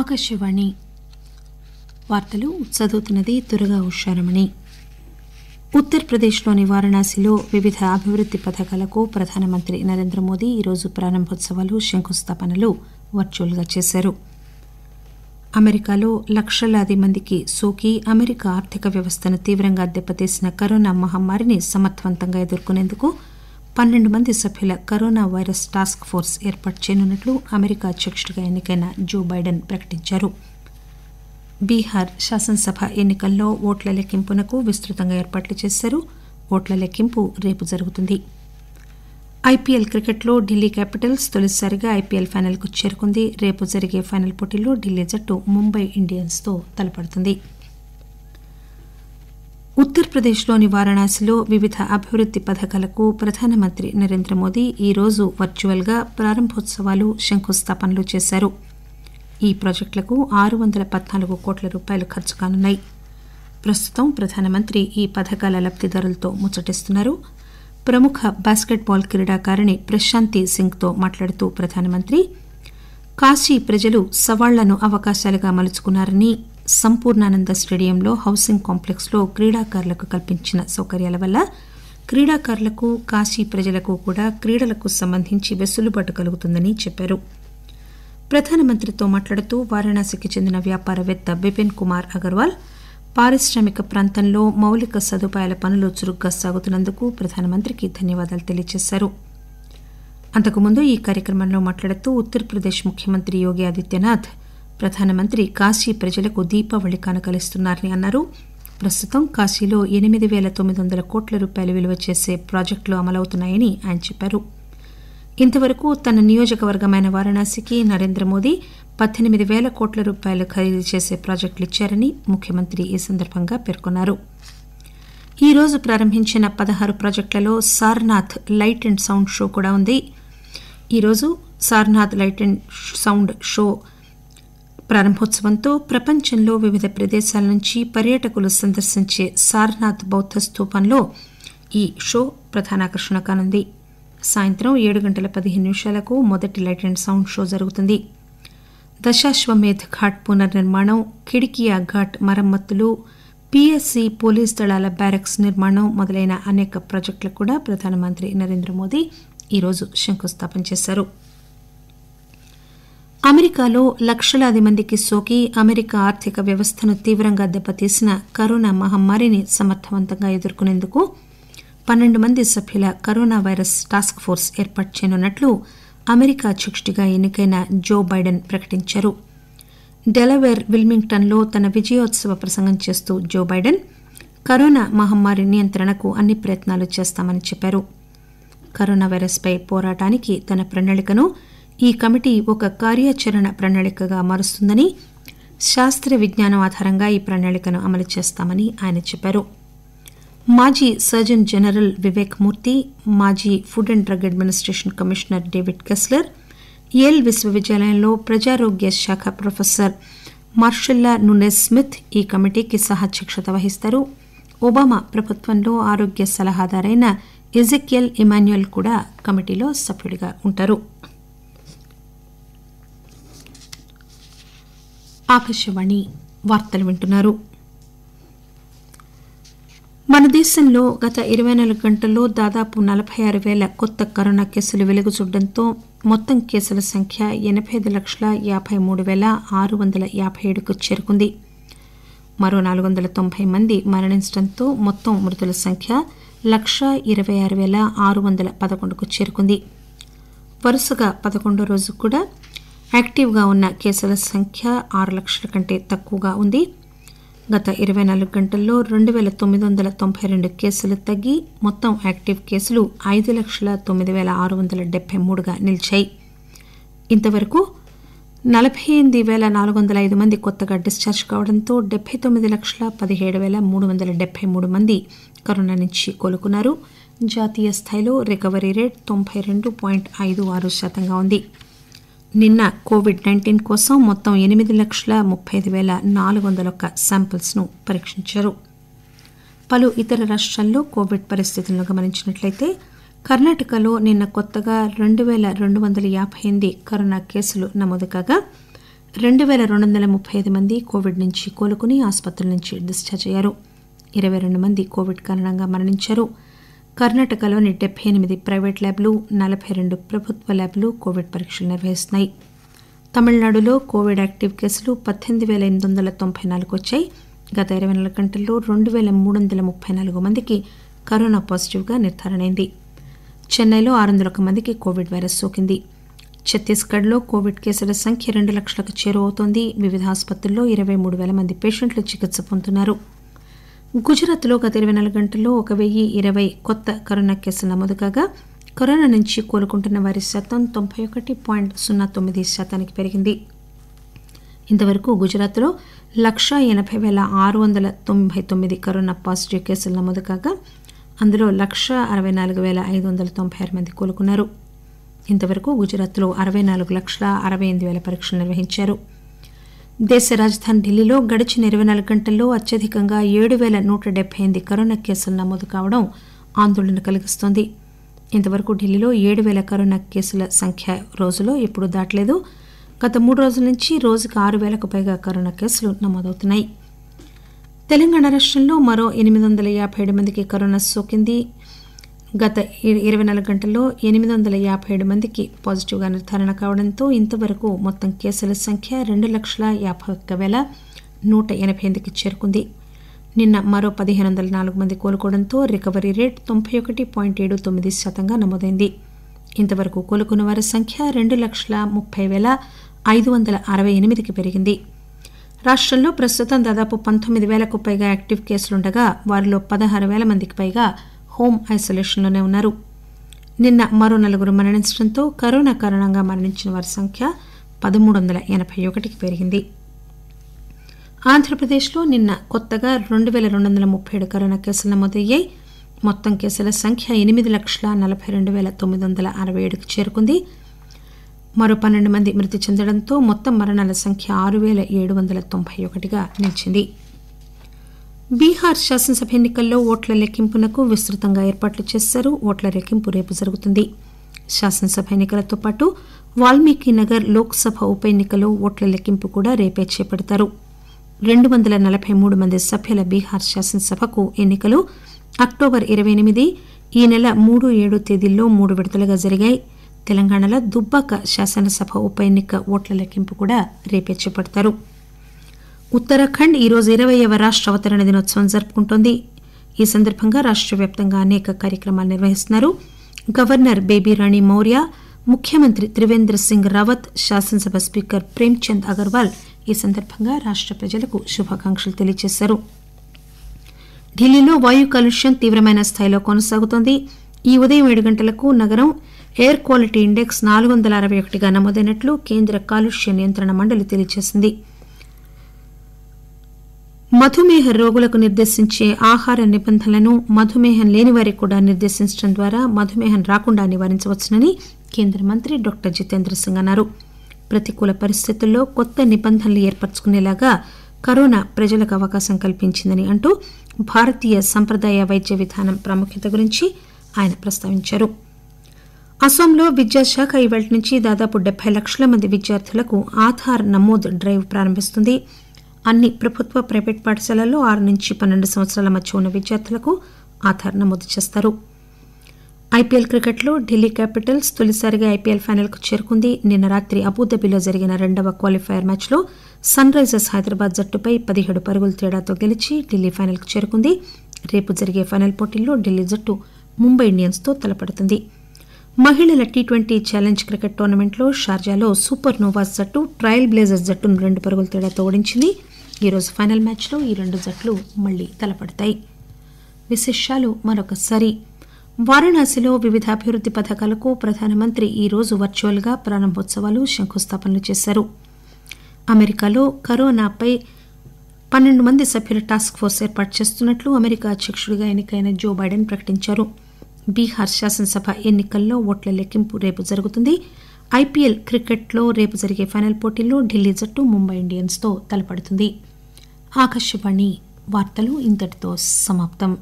ఆకాశవాణి వార్తలు చదువుతున్నది త్వరగా ఉషారమణి ఉత్తరప్రదేశ్లోని వారణాసిలో వివిధ అభివృద్ది పథకాలకు ప్రధానమంత్రి నరేంద్ర మోదీ ఈరోజు ప్రారంభోత్సవాలు శంకుస్థాపనలు వర్చువల్గా చేశారు అమెరికాలో లక్షలాది మందికి సోకి అమెరికా ఆర్థిక వ్యవస్థను తీవ్రంగా దెబ్బతీసిన కరోనా మహమ్మారిని సమర్థవంతంగా ఎదుర్కొనేందుకు పన్నెండు మంది సభ్యుల కరోనా వైరస్ టాస్క్ ఫోర్స్ ఏర్పాటు చేయనున్నట్లు అమెరికా అధ్యకుడిగా ఎన్నికైన జో బైడెన్ ప్రకటించారు బీహార్ శాసనసభ ఎన్నికల్లో ఓట్ల లెక్కింపునకు విస్తృతంగా ఏర్పాట్లు చేశారు ఓట్ల లెక్కింపు రేపు జరుగుతుంది ఐపీఎల్ క్రికెట్లో ఢిల్లీ క్యాపిటల్స్ తొలిసారిగా ఐపీఎల్ ఫైనల్కు చేరుకుంది రేపు జరిగే ఫైనల్ పోటీల్లో ఢిల్లీ జట్టు ముంబై ఇండియన్స్తో తలపడుతుంది ఉత్తరప్రదేశ్లోని వారణాసిలో వివిధ అభివృద్ది పథకాలకు ప్రధానమంత్రి నరేంద్ర మోదీ ఈరోజు వర్చువల్గా ప్రారంభోత్సవాలు శంకుస్థాపనలు చేశారు ఈ ప్రాజెక్టులకు ఆరు వందల పద్నాలుగు కోట్ల రూపాయలు ఖర్చు కానున్నాయి ప్రస్తుతం ప్రధానమంత్రి ఈ పథకాల లబ్దిదారులతో ముచ్చటిస్తున్నారు ప్రముఖ బాస్కెట్బాల్ క్రీడాకారిణి ప్రశాంతి సింగ్తో మాట్లాడుతూ ప్రధానమంత్రి కాశీ ప్రజలు సవాళ్లను అవకాశాలుగా మలుచుకున్నారని సంపూర్ణానంద స్టేడియంలో హౌసింగ్ కాంప్లెక్స్లో క్రీడాకారులకు కల్పించిన సౌకర్యాల వల్ల క్రీడాకారులకు కాశీ ప్రజలకు కూడా క్రీడలకు సంబంధించి వెసులుబాటు కలుగుతుందని చెప్పారు ప్రధానమంత్రితో మాట్లాడుతూ వారణాసికి చెందిన వ్యాపారవేత్త బిపిన్ కుమార్ అగర్వాల్ పారిశ్రామిక ప్రాంతంలో మౌలిక సదుపాయాల పనులు చురుగ్గా సాగుతున్నందుకు ప్రధానమంత్రికి ధన్యవాదాలు తెలియజేశారు అంతకుముందు ఈ కార్యక్రమంలో మాట్లాడుతూ ఉత్తరప్రదేశ్ ముఖ్యమంత్రి యోగి ఆదిత్యనాథ్ ప్రధానమంత్రి కాశీ ప్రజలకు దీపావళి కానుకలిస్తున్నారని అన్నారు ప్రస్తుతం కాశీలో ఎనిమిది పేల తొమ్మిది వందల కోట్ల రూపాయలు విలువ చేసే ప్రాజెక్టులు అమలవుతున్నాయని ఆయన చెప్పారు ఇంతవరకు తన నియోజకవర్గమైన వారణాసికి నరేంద్ర మోదీ పద్దెనిమిది పేల కోట్ల రూపాయలు ఖరీదు చేసే ప్రాజెక్టులు ఇచ్చారని ముఖ్యమంత్రి ఈ సందర్భంగా పేర్కొన్నారు ఈ రోజు ప్రారంభించిన పదహారు ప్రాజెక్టులలో Sarnath light and sound show కూడా ఉంది ఈరోజు Sarnath light and sound show ప్రారంభోత్సవంతో ప్రపంచంలో వివిధ ప్రదేశాల నుంచి పర్యాటకులు సందర్శించే సారనాథ్ బౌద్ధ స్థూపంలో ఈ షో ప్రధాన ఆకర్షణ కానుంది సాయంత్రం ఏడు గంటల పదిహేను నిమిషాలకు మొదటి లైట్ అండ్ సౌండ్ షో జరుగుతుంది దశాశ్వమేధ్ ఘాట్ పునర్నిర్మాణం కిడికియా ఘాట్ మరమ్మతులు పీఎస్సీ పోలీస్ దళాల బ్యారక్స్ నిర్మాణం మొదలైన అనేక ప్రాజెక్టులకు కూడా ప్రధానమంత్రి నరేంద్ర మోదీ ఈరోజు శంకుస్థాపన చేశారు అమెరికాలో లక్షలాది మందికి సోకి అమెరికా ఆర్థిక వ్యవస్థను తీవ్రంగా దెబ్బతీసిన కరోనా మహమ్మారిని సమర్థవంతంగా ఎదుర్కొనేందుకు పన్నెండు మంది సభ్యుల కరోనా వైరస్ టాస్క్ ఫోర్స్ ఏర్పాటు చేయనున్నట్లు అమెరికా అధ్యక్షుడిగా ఎన్నికైన జో బైడెన్ ప్రకటించారు డెలవేర్ విల్మింగ్టన్లో తన విజయోత్సవ ప్రసంగం చేస్తూ జో బైడెన్ కరోనా మహమ్మారి నియంత్రణకు అన్ని ప్రయత్నాలు చేస్తామని చెప్పారు కరోనా వైరస్పై పోరాటానికి తన ప్రణాళికను ఈ కమిటీ ఒక కార్యాచరణ ప్రణాళికగా మారుస్తుందని శాస్త్ర విజ్ఞానం ఆధారంగా ఈ ప్రణాళికను అమలు చేస్తామని ఆయన చెప్పారు మాజీ సర్జన్ జనరల్ వివేక్ మూర్తి మాజీ Food and Drug Administration commissioner David Kessler Yale విశ్వవిద్యాలయంలో ప్రజారోగ్య శాఖ ప్రొఫెసర్ మార్షల్లా నునెస్ స్మిత్ ఈ కమిటీకి సహాధ్యక్షత వహిస్తారు ఒబామా ప్రభుత్వంలో ఆరోగ్య సలహాదారైన ఎజెకియల్ ఇమాన్యుయల్ కూడా కమిటీలో సభ్యుడిగా ఉంటారు ఆకాశవాణి వార్తలు వింటున్నారు మన దేశంలో గత ఇరవై నాలుగు గంటల్లో దాదాపు నలభై ఆరు వేల కొత్త కరోనా కేసులు వెలుగు చూడడంతో మొత్తం కేసుల సంఖ్య ఎనభై ఐదు లక్షల యాభై మూడు వేల ఆరు వందల యాభై ఏడుకు చేరుకుంది మరో నాలుగు వందల తొంభై మంది మరణించడంతో మొత్తం మృతుల సంఖ్య లక్ష ఇరవై ఆరు వేల ఆరు వందల పదకొండుకు చేరుకుంది వరుసగా పదకొండో రోజు కూడా యాక్టివ్గా ఉన్న కేసుల సంఖ్య ఆరు లక్షల కంటే తక్కువగా ఉంది గత ఇరవై నాలుగు గంటల్లో రెండు వేల తొమ్మిది వందల తొంభై రెండు కేసులు తగ్గి మొత్తం యాక్టివ్ కేసులు ఐదు లక్షల తొమ్మిది వేల ఆరు వందల డెబ్బై మూడుగా నిలిచాయి ఇంతవరకు నలభై ఎనిమిది వేల నాలుగు వందల ఐదు మంది కొత్తగా డిశ్చార్జ్ కావడంతో డెబ్బై తొమ్మిది లక్షల పదిహేడు వేల మూడు వందల డెబ్బై మూడు మంది కరోనా నుంచి కోలుకున్నారు జాతీయ స్థాయిలో రికవరీ రేట్ తొంభై రెండు పాయింట్ ఐదు ఆరు శాతంగా ఉంది నిన్న కోవిడ్ నైన్టీన్ కోసం మొత్తం ఎనిమిది లక్షల ముప్పై ఐదు పేల నాలుగు వందల ఒక్క శాంపిల్స్ను పరీక్షించారు పలు ఇతర రాష్ట్రాల్లో కోవిడ్ పరిస్థితులను గమనించినట్లయితే కర్ణాటకలో నిన్న కొత్తగా రెండు వేల రెండు వందల యాభై ఎనిమిది కరోనా కేసులు నమోదు కాగా రెండు వేల రెండు వందల ముప్పై ఐదు మంది కోవిడ్ నుంచి కోలుకుని ఆసుపత్రుల నుంచి డిశ్చార్జ్ అయ్యారు ఇరవై రెండు మంది కోవిడ్ కారణంగా మరణించారు కర్ణాటకలోని డెబ్బై ఎనిమిది ప్రైవేట్ ల్యాబ్లు నలభై రెండు ప్రభుత్వ ల్యాబ్లు కోవిడ్ పరీక్షలు నిర్వహిస్తున్నాయి తమిళనాడులో కోవిడ్ యాక్టివ్ కేసులు పద్దెనిమిది వేల ఎనిమిది వందల తొంభై నాలుగు వచ్చాయి గత ఇరవై నాలుగు గంటల్లో రెండు వేల మూడు వందల ముప్పై నాలుగు మందికి కరోనా పాజిటివ్గా నిర్ధారణైంది చెన్నైలో ఆరు వందల ఒక మందికి కోవిడ్ వైరస్ సోకింది ఛత్తీస్గఢ్లో కోవిడ్ కేసుల సంఖ్య రెండు లక్షలకు చేరువవుతోంది వివిధ ఆసుపత్రుల్లో ఇరవై మూడు వేల మంది పేషెంట్లు చికిత్స పొందుతున్నారు గుజరాత్లో గత ఇరవై నాలుగు గంటల్లో ఒక వెయ్యి ఇరవై కొత్త కరోనా కేసులు నమోదు కాగా కరోనా నుంచి కోలుకుంటున్న వారి శాతం తొంభై ఒకటి పాయింట్ సున్నా తొమ్మిది శాతానికి పెరిగింది ఇంతవరకు గుజరాత్లో లక్ష ఎనభై వేల ఆరు వందల తొంభై తొమ్మిది కరోనా పాజిటివ్ కేసులు నమోదు కాగా అందులో లక్ష అరవై నాలుగు వేల ఐదు వందల తొంభై ఆరు మంది కోలుకున్నారు ఇంతవరకు గుజరాత్లో అరవై నాలుగు లక్షల అరవై ఎనిమిది వేల పరీక్షలు నిర్వహించారు దేశ రాజధాని ఢిల్లీలో గడిచిన ఇరవై నాలుగు గంటల్లో అత్యధికంగా ఏడు పేల నూట డెబ్బై ఎనిమిది కరోనా కేసులు నమోదు కావడం ఆందోళన కలిగిస్తోంది ఇంతవరకు ఢిల్లీలో ఏడు పేల కరోనా కేసుల సంఖ్య రోజులో ఎప్పుడూ దాటలేదు గత మూడు రోజుల నుంచి రోజుకు ఆరు వేలకు పైగా కరోనా కేసులు నమోదవుతున్నాయి తెలంగాణ రాష్ట్రంలో మరో ఎనిమిది వందల యాభై ఏడు మందికి కరోనా సోకింది గత ఇరవై నాలుగు గంటల్లో ఎనిమిది వందల యాభై ఏడు మందికి పాజిటివ్గా నిర్ధారణ కావడంతో ఇంతవరకు మొత్తం కేసుల సంఖ్య రెండు లక్షల యాభై ఒక్క వేల నూట ఎనభై ఎనిమిదికి చేరుకుంది నిన్న మరో పదిహేను వందల నాలుగు మంది కోలుకోవడంతో రికవరీ రేట్ తొంభై ఒకటి పాయింట్ ఏడు తొమ్మిది శాతంగా నమోదైంది ఇంతవరకు కోలుకున్న వారి సంఖ్య రెండు లక్షల ముప్పై వేల ఐదు వందల అరవై ఎనిమిదికి పెరిగింది రాష్ట్రంలో ప్రస్తుతం దాదాపు పంతొమ్మిది వేలకు పైగా యాక్టివ్ కేసులుండగా వారిలో పదహారు వేల మందికి పైగా హోమ్ ఐసోలేషన్లోనే ఉన్నారు నిన్న మరో నలుగురు మరణించడంతో కరోనా కారణంగా మరణించిన వారి సంఖ్య పదమూడు వందల ఎనబై ఒకటికి పెరిగింది ఆంధ్రప్రదేశ్లో నిన్న కొత్తగా రెండు పేల రెండు వందల ముప్పై ఏడు కరోనా కేసులు నమోదయ్యాయి మొత్తం కేసుల సంఖ్య ఎనిమిది లక్షల నలభై రెండు వేల తొమ్మిది వందల అరవై ఏడుకు చేరుకుంది మరో పన్నెండు మంది మృతి చెందడంతో మొత్తం మరణాల సంఖ్య ఆరు వేల ఏడు వందల తొంభై ఒకటిగా నిలిచింది బీహార్ శాసనసభ ఎన్నికల్లో ఓట్ల లెక్కింపునకు విస్తృతంగా ఏర్పాట్లు చేశారు ఓట్ల లెక్కింపు రేపు జరుగుతుంది శాసనసభ ఎన్నికలతో పాటు వాల్మీకి నగర్ లోక్ సభ ఉప ఎన్నికలో ఓట్ల లెక్కింపు కూడా రేపే చేపడతారు రెండు వందల నలబై మూడు మంది సభ్యుల బీహార్ శాసనసభకు ఎన్నికలు అక్టోబర్ ఇరవై ఎనిమిది ఈ నెల మూడు ఏడు తేదీల్లో మూడు విడతలుగా జరిగాయి తెలంగాణలో దుబ్బాక శాసనసభ ఉప ఎన్నిక ఓట్ల లెక్కింపు కూడా రేపే చేపడతారు ఉత్తరాఖండ్ ఈరోజు ఇరవైవ రాష్ట అవతరణ దినోత్సవం జరుపుకుంటోంది ఈ సందర్భంగా రాష్ట వ్యాప్తంగా అనేక కార్యక్రమాలు నిర్వహిస్తున్నారు గవర్నర్ బేబీరాణి మౌర్య ముఖ్యమంత్రి త్రివేంద్ర సింగ్ రావత్ శాసనసభ స్పీకర్ ప్రేమ్చంద్ అగర్వాల్ ఈ సందర్భంగా రాష్ట ప్రజలకు శుభాకాంక్షలు తెలియజేశారు ఢిల్లీలో వాయు కాలుష్యం తీవ్రమైన స్థాయిలో కొనసాగుతోంది ఈ ఉదయం ఏడు గంటలకు నగరం ఎయిర్ క్వాలిటీ ఇండెక్స్ నాలుగు వందల అరవై ఒకటిగా నమోదైనట్లు కేంద్ర కాలుష్య నియంత్రణ మండలి తెలియజేసింది మధుమేహ రోగులకు నిర్దేశించే ఆహార నిబంధనలను మధుమేహం లేని వారికి కూడా నిర్దేశించడం ద్వారా మధుమేహం రాకుండా నివారించవచ్చునని కేంద్ర మంత్రి డాక్టర్ జితేంద్ర సింగ్ అన్నారు ప్రతికూల పరిస్థితుల్లో కొత్త నిబంధనలు ఏర్పరచుకునేలాగా కరోనా ప్రజలకు అవకాశం కల్పించిందని అంటూ భారతీయ సంప్రదాయ వైద్య విధానం ప్రాముఖ్యత గురించి ఆయన ప్రస్తావించారు అస్సాంలో విద్యాశాఖ ఇవాళ నుంచి దాదాపు డెబ్బై లక్షల మంది విద్యార్థులకు ఆధార్ నమోదు డ్రైవ్ ప్రారంభిస్తుంది అన్ని ప్రభుత్వ ప్రైవేట్ పాఠశాలల్లో ఆరు నుంచి పన్నెండు సంవత్సరాల మధ్య ఉన్న విద్యార్థులకు ఆధార్ నమోదు చేస్తారు ఐపీఎల్ క్రికెట్లో ఢిల్లీ క్యాపిటల్స్ తొలిసారిగా ఐపీఎల్ కు చేరుకుంది నిన్న రాత్రి అబుదాబిలో జరిగిన రెండవ క్వాలిఫైయర్ మ్యాచ్లో సన్ రైజర్స్ హైదరాబాద్ జట్టుపై పదిహేడు పరుగుల తేడాతో గెలిచి ఢిల్లీ కు చేరుకుంది రేపు జరిగే ఫైనల్ పోటీల్లో ఢిల్లీ జట్టు ముంబై ఇండియన్స్తో తలపడుతుంది మహిళల టీ ట్వంటీ ఛాలెంజ్ క్రికెట్ టోర్నమెంట్లో షార్జాలో సూపర్ నోవాస్ జట్టు ట్రయల్ బ్లేజర్స్ జట్టును రెండు పరుగుల తేడాతో ఓడించింది ఈరోజు ఫైనల్ మ్యాచ్లో ఈ రెండు జట్లు మళ్లీ తలపడతాయి విశేషాలు మరొకసారి వారణాసిలో వివిధ అభివృద్ది పథకాలకు ప్రధానమంత్రి ఈరోజు వర్చువల్గా ప్రారంభోత్సవాలు శంకుస్థాపనలు చేశారు అమెరికాలో కరోనాపై పన్నెండు మంది సభ్యుల టాస్క్ ఫోర్స్ ఏర్పాటు చేస్తున్నట్లు అమెరికా అధ్యక్షుడిగా ఎన్నికైన జో బైడెన్ ప్రకటించారు బీహార్ శాసనసభ ఎన్నికల్లో ఓట్ల లెక్కింపు రేపు జరుగుతుంది ఐపీఎల్ క్రికెట్లో రేపు జరిగే ఫైనల్ పోటీల్లో ఢిల్లీ జట్టు ముంబై ఇండియన్స్తో తలపడుతుంది ఆకాశవాణి వార్తలు ఇంతటితో సమాప్తం